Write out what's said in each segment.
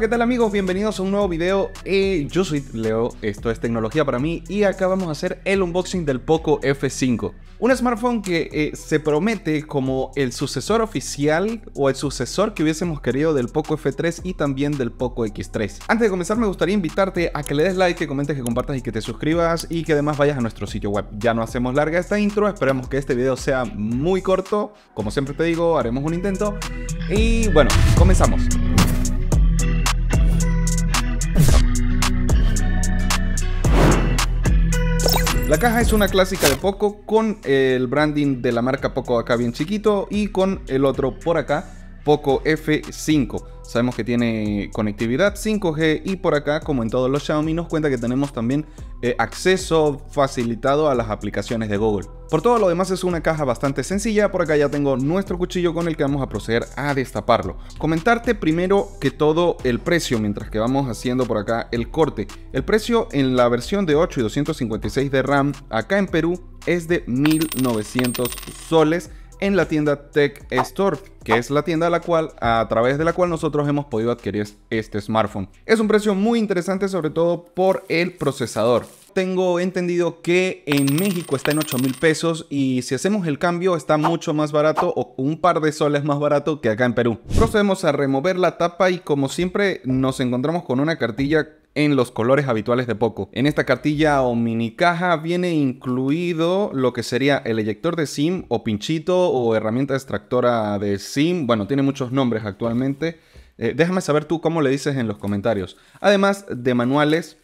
¿qué tal amigos? Bienvenidos a un nuevo video. Eh, yo soy Leo, esto es Tecnología para mí y acá vamos a hacer el unboxing del Poco F5. Un smartphone que eh, se promete como el sucesor oficial o el sucesor que hubiésemos querido del Poco F3 y también del Poco X3. Antes de comenzar me gustaría invitarte a que le des like, que comentes, que compartas y que te suscribas y que además vayas a nuestro sitio web. Ya no hacemos larga esta intro, esperemos que este video sea muy corto. Como siempre te digo, haremos un intento. Y bueno, comenzamos. La caja es una clásica de Poco con el branding de la marca Poco acá bien chiquito y con el otro por acá, Poco F5. Sabemos que tiene conectividad 5G y por acá, como en todos los Xiaomi, nos cuenta que tenemos también eh, acceso facilitado a las aplicaciones de Google. Por todo lo demás es una caja bastante sencilla, por acá ya tengo nuestro cuchillo con el que vamos a proceder a destaparlo. Comentarte primero que todo el precio mientras que vamos haciendo por acá el corte. El precio en la versión de 8 y 256 de RAM acá en Perú es de 1900 soles en la tienda Tech Store, que es la tienda a, la cual, a través de la cual nosotros hemos podido adquirir este smartphone. Es un precio muy interesante sobre todo por el procesador. Tengo entendido que en México está en 8 mil pesos y si hacemos el cambio está mucho más barato o un par de soles más barato que acá en Perú. Procedemos a remover la tapa y como siempre nos encontramos con una cartilla en los colores habituales de Poco. En esta cartilla o mini caja viene incluido lo que sería el eyector de SIM o pinchito o herramienta extractora de SIM. Bueno, tiene muchos nombres actualmente. Eh, déjame saber tú cómo le dices en los comentarios. Además de manuales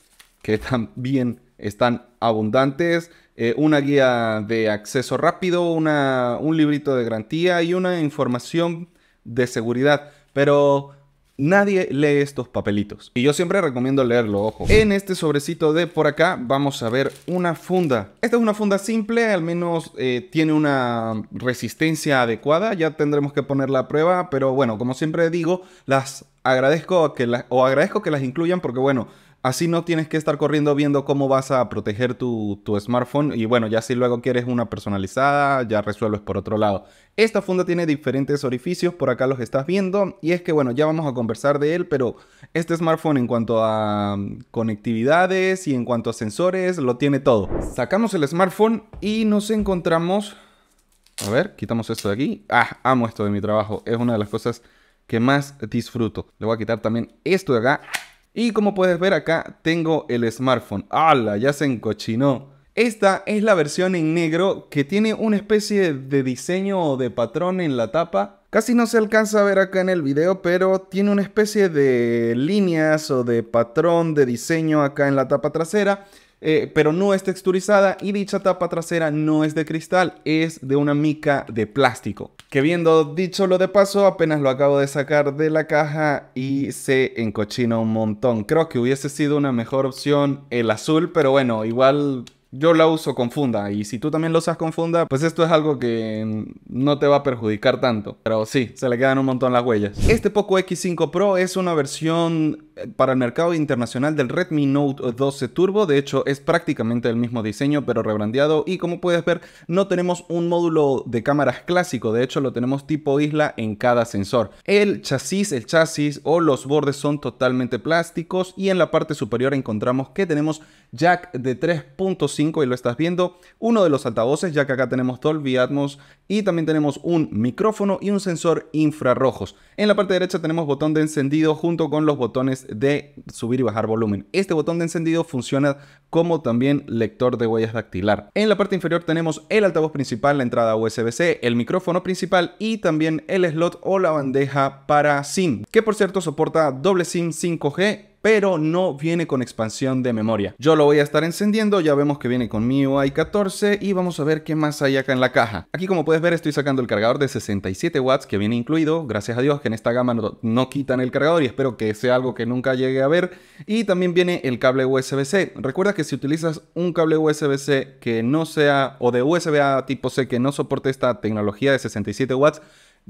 que también están abundantes, eh, una guía de acceso rápido, un librito de garantía y una información de seguridad. Pero Nadie lee estos papelitos. Y yo siempre recomiendo leerlo, ojo. En este sobrecito de por acá vamos a ver una funda. Esta es una funda simple, al menos eh, tiene una resistencia adecuada. Ya tendremos que ponerla a prueba, pero bueno, como siempre digo, las agradezco que las, o agradezco que las incluyan porque bueno, así no tienes que estar corriendo viendo cómo vas a proteger tu, tu, smartphone y bueno, ya si luego quieres una personalizada, ya resuelves por otro lado. Esta funda tiene diferentes orificios, por acá los estás viendo y es que bueno, ya vamos a conversar de él, pero este smartphone en cuanto a mm, conectividades y en cuanto a sensores, lo tiene todo. Sacamos el smartphone y nos encontramos... A ver, quitamos esto de aquí. Ah, amo esto de mi trabajo. Es una de las cosas que más disfruto. Le voy a quitar también esto de acá. Y como puedes ver acá, tengo el smartphone. ¡Hala! Ya se encochinó. Esta es la versión en negro que tiene una especie de diseño o de patrón en la tapa. Casi no se alcanza a ver acá en el video, pero tiene una especie de líneas o de patrón de diseño acá en la tapa trasera. Eh, pero no es texturizada y dicha tapa trasera no es de cristal, es de una mica de plástico. Que viendo dicho lo de paso, apenas lo acabo de sacar de la caja y se encochina un montón. Creo que hubiese sido una mejor opción el azul, pero bueno, igual yo la uso con funda y si tú también lo usas con funda, pues esto es algo que no te va a perjudicar tanto. Pero sí, se le quedan un montón las huellas. Este Poco X5 Pro es una versión para el mercado internacional del Redmi Note 12 Turbo. De hecho, es prácticamente el mismo diseño, pero rebrandeado. Y como puedes ver, no tenemos un módulo de cámaras clásico. De hecho, lo tenemos tipo isla en cada sensor. El chasis, el chasis o los bordes son totalmente plásticos. Y en la parte superior encontramos que tenemos jack de 3.5 y lo estás viendo. Uno de los altavoces, ya que acá tenemos Dolby Atmos. Y también tenemos un micrófono y un sensor infrarrojos. En la parte derecha tenemos botón de encendido junto con los botones de subir y bajar volumen. Este botón de encendido funciona como también lector de huellas dactilar. En la parte inferior tenemos el altavoz principal, la entrada USB-C, el micrófono principal y también el slot o la bandeja para SIM, que por cierto soporta doble SIM 5G pero no viene con expansión de memoria. Yo lo voy a estar encendiendo, ya vemos que viene con MIUI 14 y vamos a ver qué más hay acá en la caja. Aquí como puedes ver estoy sacando el cargador de 67 watts que viene incluido, gracias a Dios que en esta gama no, no quitan el cargador y espero que sea algo que nunca llegue a ver. Y también viene el cable USB-C. Recuerda que si utilizas un cable USB-C que no sea o de USB a tipo C que no soporte esta tecnología de 67 watts,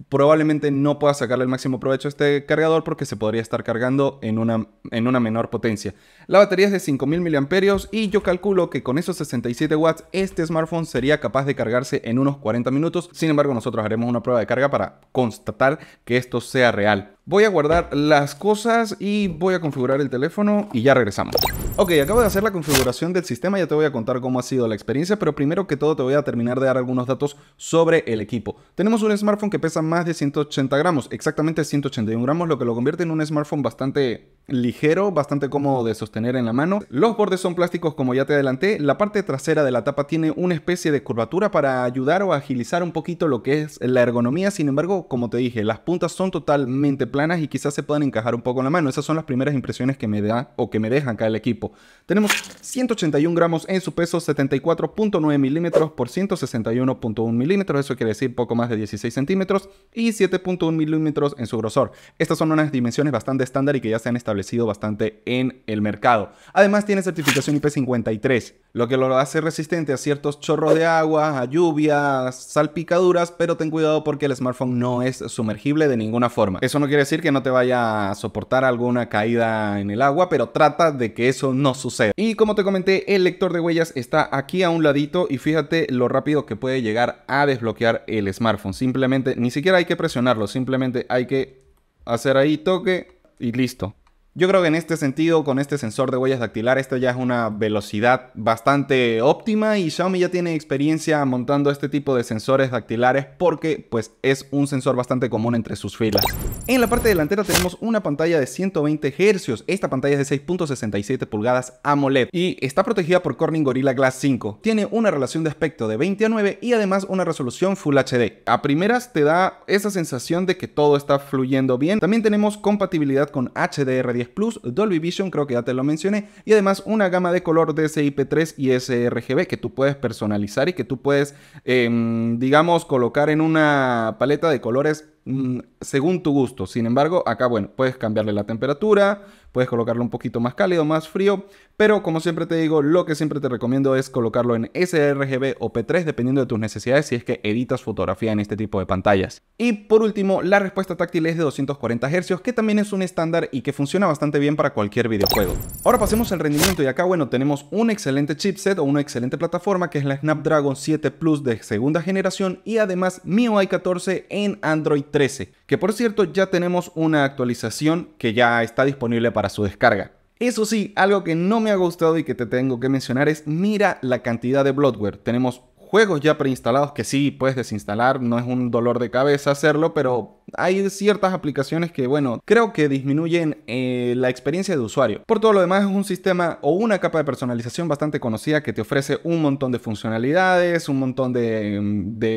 probablemente no pueda sacarle el máximo provecho a este cargador porque se podría estar cargando en una, en una menor potencia. La batería es de 5000 mAh y yo calculo que con esos 67 watts este smartphone sería capaz de cargarse en unos 40 minutos. Sin embargo, nosotros haremos una prueba de carga para constatar que esto sea real. Voy a guardar las cosas y voy a configurar el teléfono y ya regresamos. Ok, acabo de hacer la configuración del sistema, ya te voy a contar cómo ha sido la experiencia, pero primero que todo te voy a terminar de dar algunos datos sobre el equipo. Tenemos un smartphone que pesa más de 180 gramos, exactamente 181 gramos, lo que lo convierte en un smartphone bastante ligero, bastante cómodo de sostener en la mano. Los bordes son plásticos como ya te adelanté. La parte trasera de la tapa tiene una especie de curvatura para ayudar o agilizar un poquito lo que es la ergonomía. Sin embargo, como te dije, las puntas son totalmente planas y quizás se puedan encajar un poco en la mano. Esas son las primeras impresiones que me da o que me dejan acá el equipo. Tenemos 181 gramos en su peso, 74.9 milímetros por 161.1 milímetros, eso quiere decir poco más de 16 centímetros, y 7.1 milímetros en su grosor. Estas son unas dimensiones bastante estándar y que ya se han establecido bastante en el mercado. Además tiene certificación IP53, lo que lo hace resistente a ciertos chorros de agua, a lluvias, salpicaduras, pero ten cuidado porque el smartphone no es sumergible de ninguna forma. Eso no quiere decir que no te vaya a soportar alguna caída en el agua, pero trata de que eso no suceda. Y como te comenté, el lector de huellas está aquí a un ladito y fíjate lo rápido que puede llegar a desbloquear el smartphone. Simplemente, ni siquiera hay que presionarlo, simplemente hay que hacer ahí toque y listo. Yo creo que en este sentido, con este sensor de huellas dactilar, esto ya es una velocidad bastante óptima y Xiaomi ya tiene experiencia montando este tipo de sensores dactilares porque pues es un sensor bastante común entre sus filas. En la parte delantera tenemos una pantalla de 120 Hz. Esta pantalla es de 6.67 pulgadas AMOLED y está protegida por Corning Gorilla Glass 5. Tiene una relación de aspecto de 20 a 9 y además una resolución Full HD. A primeras te da esa sensación de que todo está fluyendo bien. También tenemos compatibilidad con HDR10 Plus, Dolby Vision, creo que ya te lo mencioné, y además una gama de color de p 3 y sRGB que tú puedes personalizar y que tú puedes, em, digamos, colocar en una paleta de colores Mm, según tu gusto. Sin embargo, acá, bueno, puedes cambiarle la temperatura, Puedes colocarlo un poquito más cálido, más frío, pero como siempre te digo, lo que siempre te recomiendo es colocarlo en sRGB o P3 dependiendo de tus necesidades si es que editas fotografía en este tipo de pantallas. Y por último, la respuesta táctil es de 240 Hz, que también es un estándar y que funciona bastante bien para cualquier videojuego. Ahora pasemos al rendimiento y acá bueno, tenemos un excelente chipset o una excelente plataforma que es la Snapdragon 7 Plus de segunda generación y además MIUI 14 en Android 13 que por cierto ya tenemos una actualización que ya está disponible para su descarga. Eso sí, algo que no me ha gustado y que te tengo que mencionar es mira la cantidad de bloodware. Tenemos juegos ya preinstalados que sí puedes desinstalar, no es un dolor de cabeza hacerlo, pero hay ciertas aplicaciones que, bueno, creo que disminuyen eh, la experiencia de usuario. Por todo lo demás es un sistema o una capa de personalización bastante conocida que te ofrece un montón de funcionalidades, un montón de,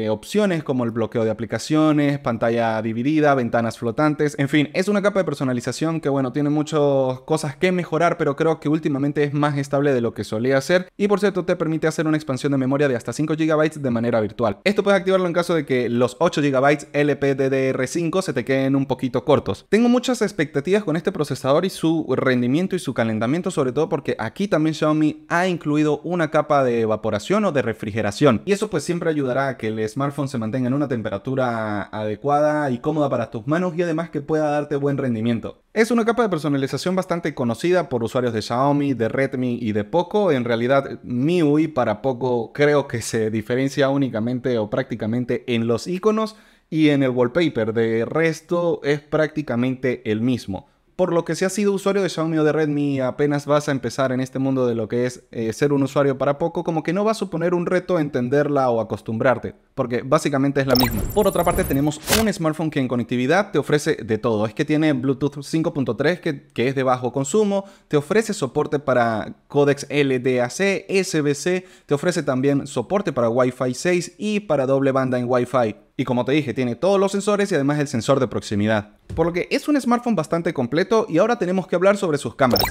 opciones como el bloqueo de aplicaciones, pantalla dividida, ventanas flotantes, en fin, es una capa de personalización que, bueno, tiene muchas cosas que mejorar, pero creo que últimamente es más estable de lo que solía ser y por cierto te permite hacer una expansión de memoria de hasta 5 GB de manera virtual. Esto puedes activarlo en caso de que los 8 GB lpddr se te queden un poquito cortos. Tengo muchas expectativas con este procesador y su rendimiento y su calentamiento, sobre todo porque aquí también Xiaomi ha incluido una capa de evaporación o de refrigeración. Y eso pues siempre ayudará a que el smartphone se mantenga en una temperatura adecuada y cómoda para tus manos y además que pueda darte buen rendimiento. Es una capa de personalización bastante conocida por usuarios de Xiaomi, de Redmi y de Poco. En realidad, MIUI para Poco creo que se diferencia únicamente o prácticamente en los iconos y en el wallpaper. De resto es prácticamente el mismo. Por lo que si has sido usuario de Xiaomi o de Redmi apenas vas a empezar en este mundo de lo que es eh, ser un usuario para poco, como que no va a suponer un reto entenderla o acostumbrarte porque básicamente es la misma. Por otra parte tenemos un smartphone que en conectividad te ofrece de todo. Es que tiene Bluetooth 5.3 que, es de bajo consumo, te ofrece soporte para códex LDAC, SBC, te ofrece también soporte para Wi-Fi 6 y para doble banda en Wi-Fi. Y como te dije, tiene todos los sensores y además el sensor de proximidad. Por lo que es un smartphone bastante completo y ahora tenemos que hablar sobre sus cámaras.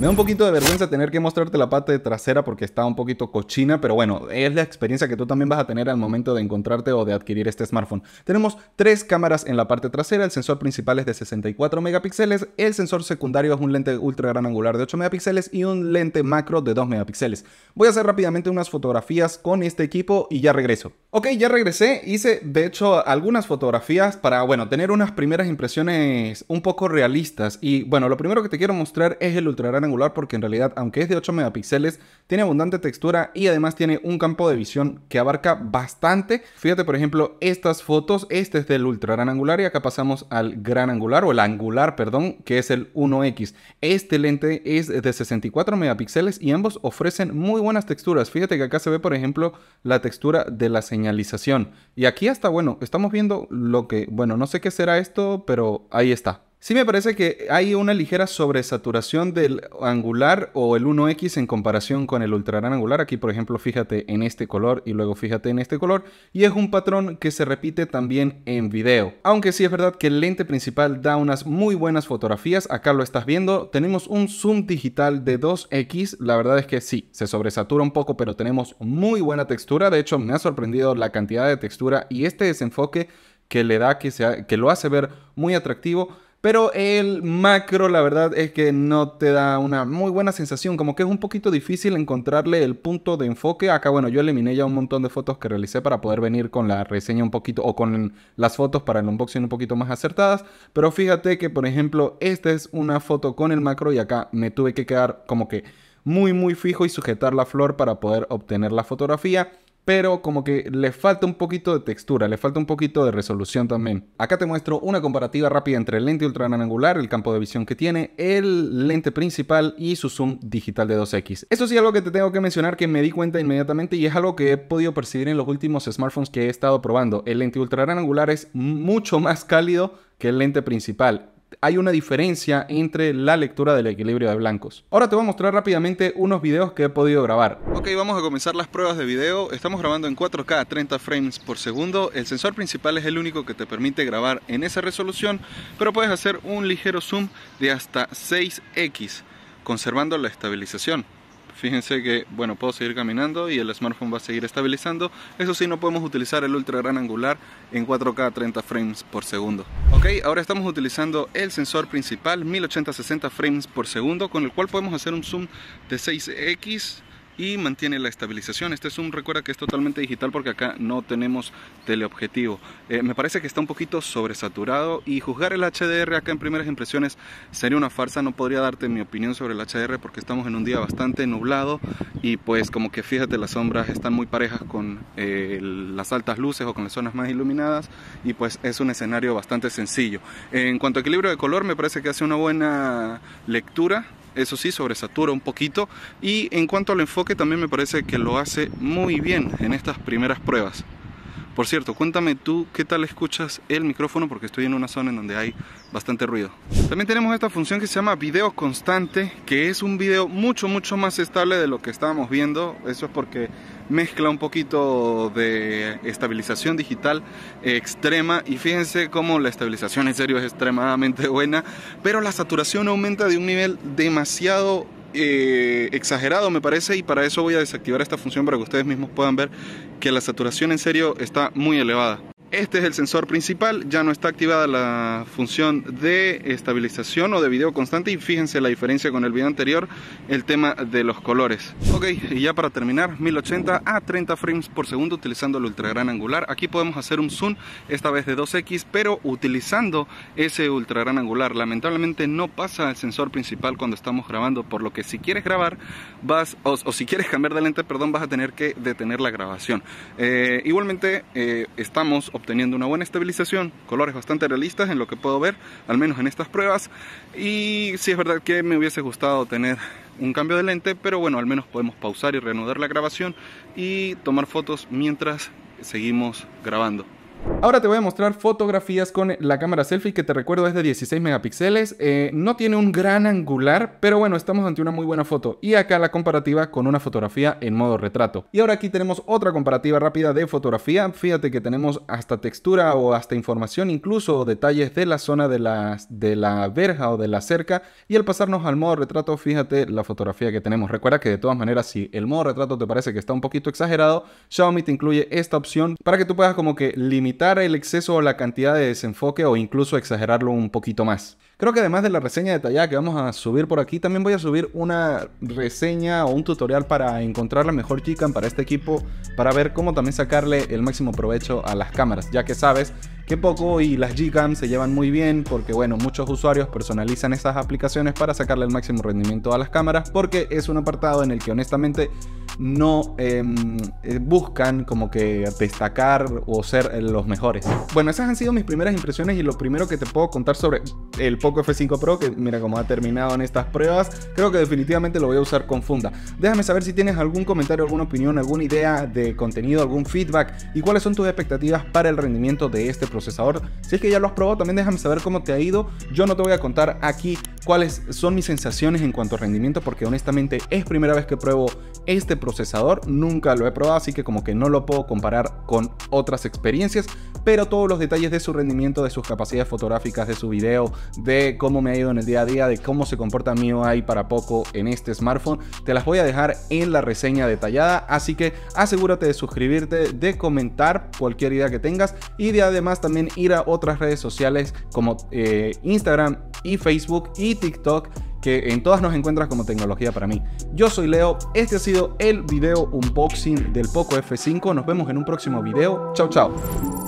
Me da un poquito de vergüenza tener que mostrarte la parte trasera porque está un poquito cochina, pero bueno, es la experiencia que tú también vas a tener al momento de encontrarte o de adquirir este smartphone. Tenemos tres cámaras en la parte trasera, el sensor principal es de 64 megapíxeles, el sensor secundario es un lente ultra gran angular de 8 megapíxeles y un lente macro de 2 megapíxeles. Voy a hacer rápidamente unas fotografías con este equipo y ya regreso. Ok, ya regresé, hice de hecho algunas fotografías para, bueno, tener unas primeras impresiones un poco realistas y bueno, lo primero que te quiero mostrar es el ultra gran porque en realidad, aunque es de 8 megapíxeles, tiene abundante textura y además tiene un campo de visión que abarca bastante. Fíjate, por ejemplo, estas fotos, este es del ultra gran angular y acá pasamos al gran angular o el angular, perdón, que es el 1X. Este lente es de 64 megapíxeles y ambos ofrecen muy buenas texturas. Fíjate que acá se ve, por ejemplo, la textura de la señalización. Y aquí hasta, bueno, estamos viendo lo que, bueno, no sé qué será esto, pero ahí está. Sí me parece que hay una ligera sobresaturación del angular o el 1X en comparación con el gran angular. Aquí, por ejemplo, fíjate en este color y luego fíjate en este color. Y es un patrón que se repite también en video. Aunque sí es verdad que el lente principal da unas muy buenas fotografías. Acá lo estás viendo. Tenemos un zoom digital de 2X. La verdad es que sí, se sobresatura un poco, pero tenemos muy buena textura. De hecho, me ha sorprendido la cantidad de textura y este desenfoque que le da, que, que lo hace ver muy atractivo. Pero el macro, la verdad es que no te da una muy buena sensación. Como que es un poquito difícil encontrarle el punto de enfoque. Acá, bueno, yo eliminé ya un montón de fotos que realicé para poder venir con la reseña un poquito, o con las fotos para el unboxing un poquito más acertadas. Pero fíjate que, por ejemplo, esta es una foto con el macro y acá me tuve que quedar como que muy muy fijo y sujetar la flor para poder obtener la fotografía pero como que le falta un poquito de textura, le falta un poquito de resolución también. Acá te muestro una comparativa rápida entre el lente angular, el campo de visión que tiene, el lente principal y su zoom digital de 2X. Eso sí es algo que te tengo que mencionar que me di cuenta inmediatamente y es algo que he podido percibir en los últimos smartphones que he estado probando. El lente angular es mucho más cálido que el lente principal hay una diferencia entre la lectura del equilibrio de blancos. Ahora te voy a mostrar rápidamente unos videos que he podido grabar. Ok, vamos a comenzar las pruebas de video. Estamos grabando en 4K a 30 frames por segundo. El sensor principal es el único que te permite grabar en esa resolución, pero puedes hacer un ligero zoom de hasta 6x, conservando la estabilización fíjense que, bueno, puedo seguir caminando y el smartphone va a seguir estabilizando. Eso sí, no podemos utilizar el ultra gran angular en 4K 30 frames por segundo. Ok, ahora estamos utilizando el sensor principal 1080-60 frames por segundo, con el cual podemos hacer un zoom de 6x y mantiene la estabilización. Este un recuerda que es totalmente digital porque acá no tenemos teleobjetivo. Eh, me parece que está un poquito sobresaturado y juzgar el HDR acá en primeras impresiones sería una farsa. No podría darte mi opinión sobre el HDR porque estamos en un día bastante nublado y pues como que fíjate las sombras están muy parejas con eh, las altas luces o con las zonas más iluminadas y pues es un escenario bastante sencillo. En cuanto a equilibrio de color me parece que hace una buena lectura eso sí, sobresatura un poquito. Y en cuanto al enfoque, también me parece que lo hace muy bien en estas primeras pruebas. Por cierto, cuéntame tú qué tal escuchas el micrófono porque estoy en una zona en donde hay bastante ruido. También tenemos esta función que se llama video constante, que es un video mucho, mucho más estable de lo que estábamos viendo. Eso es porque mezcla un poquito de estabilización digital eh, extrema y fíjense cómo la estabilización en serio es extremadamente buena, pero la saturación aumenta de un nivel demasiado eh, exagerado me parece y para eso voy a desactivar esta función para que ustedes mismos puedan ver que la saturación en serio está muy elevada. Este es el sensor principal, ya no está activada la función de estabilización o de video constante y fíjense la diferencia con el video anterior, el tema de los colores. Ok, y ya para terminar, 1080 a 30 frames por segundo utilizando el ultra gran angular. Aquí podemos hacer un zoom, esta vez de 2x, pero utilizando ese ultra gran angular. Lamentablemente no pasa el sensor principal cuando estamos grabando, por lo que si quieres grabar, vas, o, si quieres cambiar de lente, perdón, vas a tener que detener la grabación. Eh, igualmente, eh, estamos obteniendo una buena estabilización, colores bastante realistas en lo que puedo ver, al menos en estas pruebas. Y si sí, es verdad que me hubiese gustado tener un cambio de lente, pero bueno, al menos podemos pausar y reanudar la grabación y tomar fotos mientras seguimos grabando. Ahora te voy a mostrar fotografías con la cámara selfie que te recuerdo es de 16 megapíxeles. Eh, no tiene un gran angular, pero bueno, estamos ante una muy buena foto. Y acá la comparativa con una fotografía en modo retrato. Y ahora aquí tenemos otra comparativa rápida de fotografía. Fíjate que tenemos hasta textura o hasta información, incluso detalles de la zona de la, de la verja o de la cerca. Y al pasarnos al modo retrato, fíjate la fotografía que tenemos. Recuerda que de todas maneras, si el modo retrato te parece que está un poquito exagerado, Xiaomi te incluye esta opción para que tú puedas como que limitar limitar el exceso o la cantidad de desenfoque o incluso exagerarlo un poquito más. Creo que además de la reseña detallada que vamos a subir por aquí, también voy a subir una reseña o un tutorial para encontrar la mejor GCam para este equipo, para ver cómo también sacarle el máximo provecho a las cámaras, ya que sabes que poco y las Gcam se llevan muy bien porque bueno, muchos usuarios personalizan esas aplicaciones para sacarle el máximo rendimiento a las cámaras porque es un apartado en el que honestamente no em, eh, buscan como que destacar o ser los mejores. Bueno, esas han sido mis primeras impresiones y lo primero que te puedo contar sobre el F5 Pro, que mira cómo ha terminado en estas pruebas. Creo que definitivamente lo voy a usar con funda. Déjame saber si tienes algún comentario, alguna opinión, alguna idea de contenido, algún feedback y cuáles son tus expectativas para el rendimiento de este procesador. Si es que ya lo has probado, también déjame saber cómo te ha ido. Yo no te voy a contar aquí cuáles son mis sensaciones en cuanto a rendimiento porque honestamente es primera vez que pruebo este procesador. Nunca lo he probado, así que como que no lo puedo comparar con otras experiencias, pero todos los detalles de su rendimiento, de sus capacidades fotográficas, de su video, de cómo me ha ido en el día a día, de cómo se comporta mi UI para poco en este smartphone, te las voy a dejar en la reseña detallada, así que asegúrate de suscribirte, de comentar cualquier idea que tengas y de además también ir a otras redes sociales como eh, Instagram y Facebook y TikTok que en todas nos encuentras como tecnología para mí. Yo soy Leo, este ha sido el video unboxing del Poco F5, nos vemos en un próximo video, chao chao.